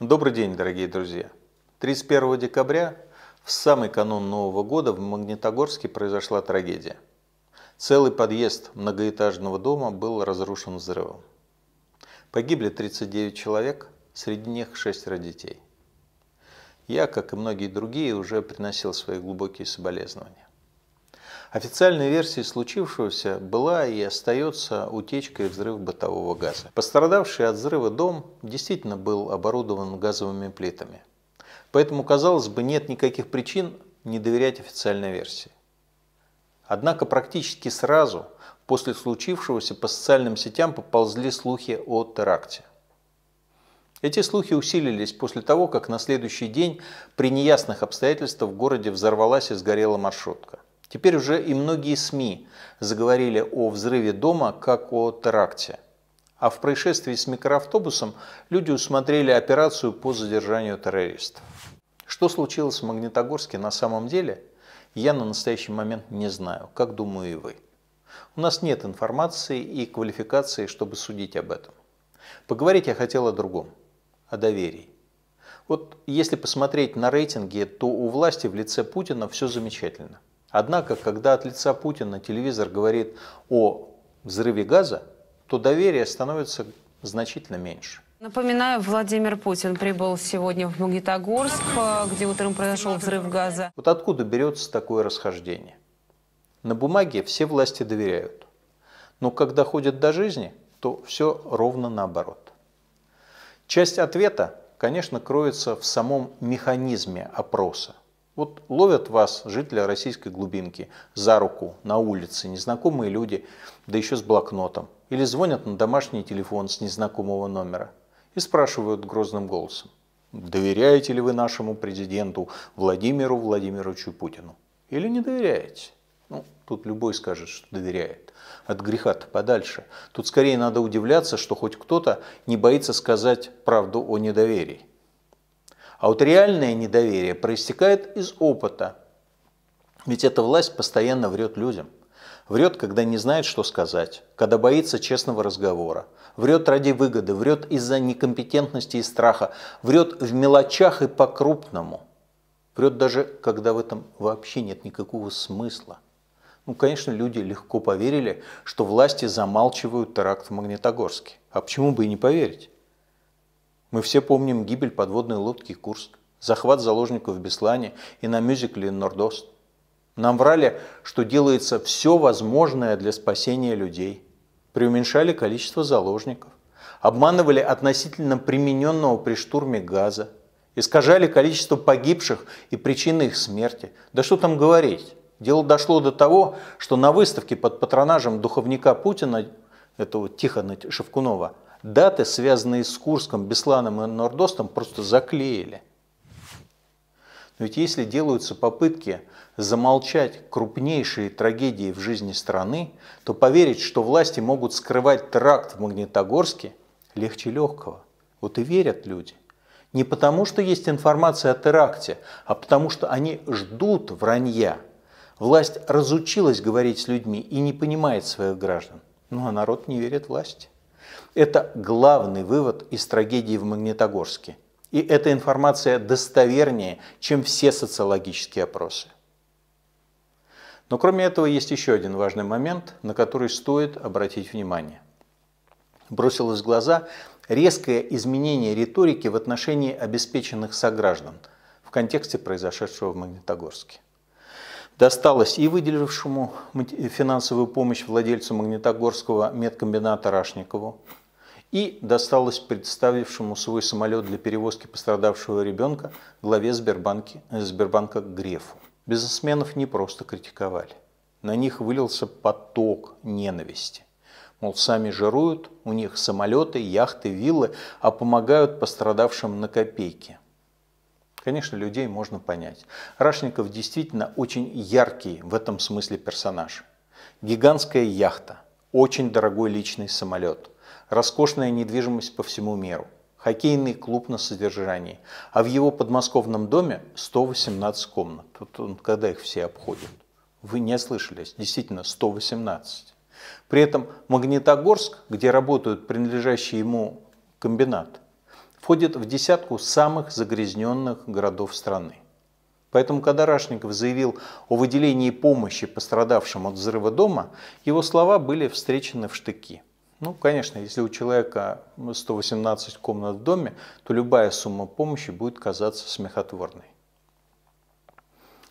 Добрый день, дорогие друзья! 31 декабря, в самый канун Нового года, в Магнитогорске произошла трагедия. Целый подъезд многоэтажного дома был разрушен взрывом. Погибли 39 человек, среди них шестеро детей. Я, как и многие другие, уже приносил свои глубокие соболезнования. Официальной версией случившегося была и остается утечка и взрыв бытового газа. Пострадавший от взрыва дом действительно был оборудован газовыми плитами. Поэтому, казалось бы, нет никаких причин не доверять официальной версии. Однако практически сразу после случившегося по социальным сетям поползли слухи о теракте. Эти слухи усилились после того, как на следующий день при неясных обстоятельствах в городе взорвалась и сгорела маршрутка. Теперь уже и многие СМИ заговорили о взрыве дома как о теракте. А в происшествии с микроавтобусом люди усмотрели операцию по задержанию террористов. Что случилось в Магнитогорске на самом деле, я на настоящий момент не знаю, как думаю и вы. У нас нет информации и квалификации, чтобы судить об этом. Поговорить я хотел о другом, о доверии. Вот если посмотреть на рейтинги, то у власти в лице Путина все замечательно – Однако, когда от лица Путина телевизор говорит о взрыве газа, то доверие становится значительно меньше. Напоминаю, Владимир Путин прибыл сегодня в Магнитогорск, где утром произошел взрыв газа. Вот откуда берется такое расхождение? На бумаге все власти доверяют. Но когда ходят до жизни, то все ровно наоборот. Часть ответа, конечно, кроется в самом механизме опроса. Вот ловят вас, жители российской глубинки, за руку на улице, незнакомые люди, да еще с блокнотом. Или звонят на домашний телефон с незнакомого номера и спрашивают грозным голосом, доверяете ли вы нашему президенту Владимиру Владимировичу Путину? Или не доверяете? Ну, тут любой скажет, что доверяет. От греха-то подальше. Тут скорее надо удивляться, что хоть кто-то не боится сказать правду о недоверии. А вот реальное недоверие проистекает из опыта. Ведь эта власть постоянно врет людям. Врет, когда не знает, что сказать, когда боится честного разговора. Врет ради выгоды, врет из-за некомпетентности и страха. Врет в мелочах и по-крупному. Врет даже, когда в этом вообще нет никакого смысла. Ну, конечно, люди легко поверили, что власти замалчивают теракт в Магнитогорске. А почему бы и не поверить? Мы все помним гибель подводной лодки Курск, захват заложников в Беслане и на мюзикле «Нордост». Нам врали, что делается все возможное для спасения людей. Преуменьшали количество заложников. Обманывали относительно примененного при штурме газа. Искажали количество погибших и причины их смерти. Да что там говорить. Дело дошло до того, что на выставке под патронажем духовника Путина, этого Тихона Шевкунова, даты, связанные с Курском, Бесланом и Нордостом, просто заклеили. Но ведь если делаются попытки замолчать крупнейшие трагедии в жизни страны, то поверить, что власти могут скрывать теракт в Магнитогорске, легче легкого. Вот и верят люди. Не потому, что есть информация о теракте, а потому, что они ждут вранья. Власть разучилась говорить с людьми и не понимает своих граждан. Ну а народ не верит власти. Это главный вывод из трагедии в Магнитогорске. И эта информация достовернее, чем все социологические опросы. Но кроме этого есть еще один важный момент, на который стоит обратить внимание. Бросилось в глаза резкое изменение риторики в отношении обеспеченных сограждан в контексте произошедшего в Магнитогорске досталось и выделившему финансовую помощь владельцу Магнитогорского медкомбината Рашникову, и досталось представившему свой самолет для перевозки пострадавшего ребенка главе Сбербанки, э, Сбербанка Грефу. Бизнесменов не просто критиковали. На них вылился поток ненависти. Мол, сами жируют, у них самолеты, яхты, виллы, а помогают пострадавшим на копейки. Конечно, людей можно понять. Рашников действительно очень яркий в этом смысле персонаж. Гигантская яхта, очень дорогой личный самолет, роскошная недвижимость по всему миру, хоккейный клуб на содержании, а в его подмосковном доме 118 комнат. Тут он когда их все обходит? Вы не ослышались, действительно 118. При этом Магнитогорск, где работают принадлежащие ему комбинат, входит в десятку самых загрязненных городов страны. Поэтому, когда Рашников заявил о выделении помощи пострадавшим от взрыва дома, его слова были встречены в штыки. Ну, конечно, если у человека 118 комнат в доме, то любая сумма помощи будет казаться смехотворной.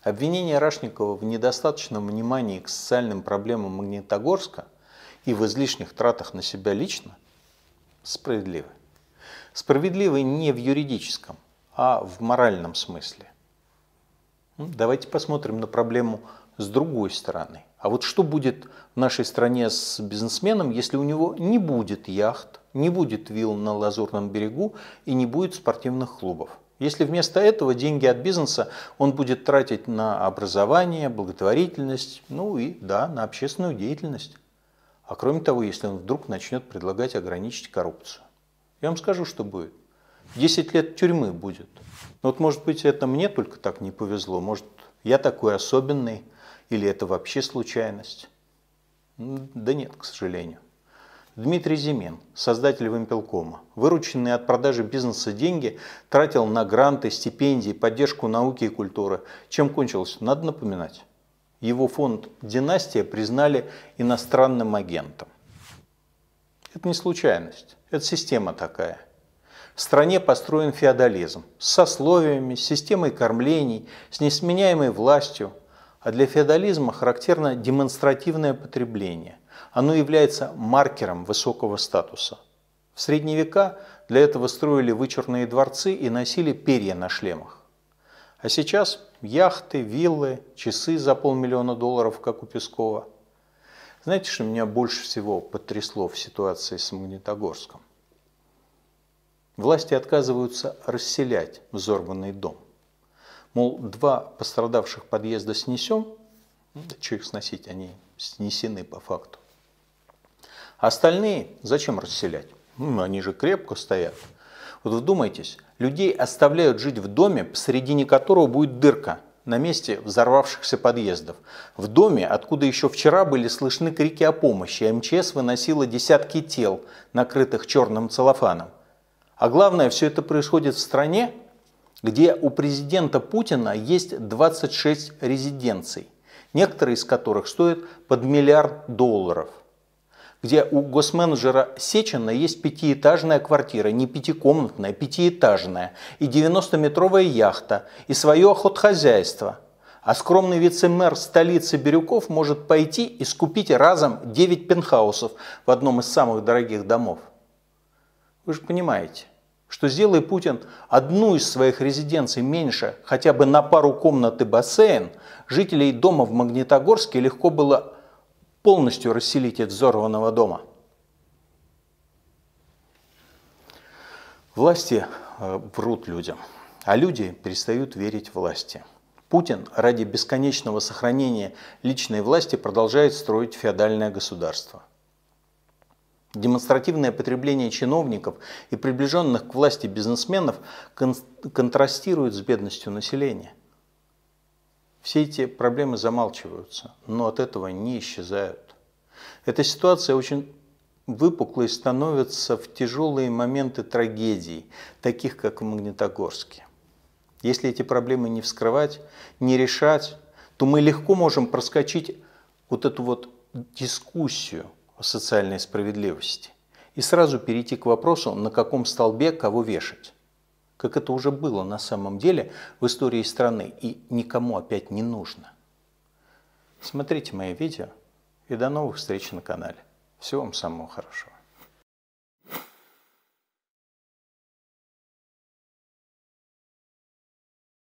Обвинение Рашникова в недостаточном внимании к социальным проблемам Магнитогорска и в излишних тратах на себя лично справедливы. Справедливый не в юридическом, а в моральном смысле. Ну, давайте посмотрим на проблему с другой стороны. А вот что будет в нашей стране с бизнесменом, если у него не будет яхт, не будет вилл на Лазурном берегу и не будет спортивных клубов? Если вместо этого деньги от бизнеса он будет тратить на образование, благотворительность, ну и да, на общественную деятельность. А кроме того, если он вдруг начнет предлагать ограничить коррупцию. Я вам скажу, что будет. 10 лет тюрьмы будет. Но вот, может быть, это мне только так не повезло. Может, я такой особенный, или это вообще случайность? Да нет, к сожалению. Дмитрий Зимен, создатель Вимпелкома, вырученные от продажи бизнеса деньги тратил на гранты, стипендии, поддержку науки и культуры. Чем кончилось, надо напоминать. Его фонд «Династия» признали иностранным агентом. Это не случайность, это система такая. В стране построен феодализм с сословиями, с системой кормлений, с несменяемой властью. А для феодализма характерно демонстративное потребление. Оно является маркером высокого статуса. В средние века для этого строили вычурные дворцы и носили перья на шлемах. А сейчас яхты, виллы, часы за полмиллиона долларов, как у Пескова – знаете, что меня больше всего потрясло в ситуации с Магнитогорском? Власти отказываются расселять взорванный дом. Мол, два пострадавших подъезда снесем, ну, да что их сносить, они снесены по факту. Остальные зачем расселять? Ну, они же крепко стоят. Вот вдумайтесь, людей оставляют жить в доме, посредине которого будет дырка – на месте взорвавшихся подъездов. В доме, откуда еще вчера были слышны крики о помощи, МЧС выносило десятки тел, накрытых черным целлофаном. А главное, все это происходит в стране, где у президента Путина есть 26 резиденций, некоторые из которых стоят под миллиард долларов – где у госменеджера Сечина есть пятиэтажная квартира, не пятикомнатная, а пятиэтажная, и 90-метровая яхта, и свое охотхозяйство. А скромный вице-мэр столицы Бирюков может пойти и скупить разом 9 пентхаусов в одном из самых дорогих домов. Вы же понимаете, что сделай Путин одну из своих резиденций меньше, хотя бы на пару комнат и бассейн, жителей дома в Магнитогорске легко было полностью расселить из взорванного дома. Власти э, врут людям, а люди перестают верить власти. Путин ради бесконечного сохранения личной власти продолжает строить феодальное государство. Демонстративное потребление чиновников и приближенных к власти бизнесменов кон контрастирует с бедностью населения – все эти проблемы замалчиваются, но от этого не исчезают. Эта ситуация очень выпуклой становится в тяжелые моменты трагедий, таких как в Магнитогорске. Если эти проблемы не вскрывать, не решать, то мы легко можем проскочить вот эту вот дискуссию о социальной справедливости и сразу перейти к вопросу, на каком столбе кого вешать как это уже было на самом деле в истории страны и никому опять не нужно. Смотрите мои видео и до новых встреч на канале. Всего вам самого хорошего.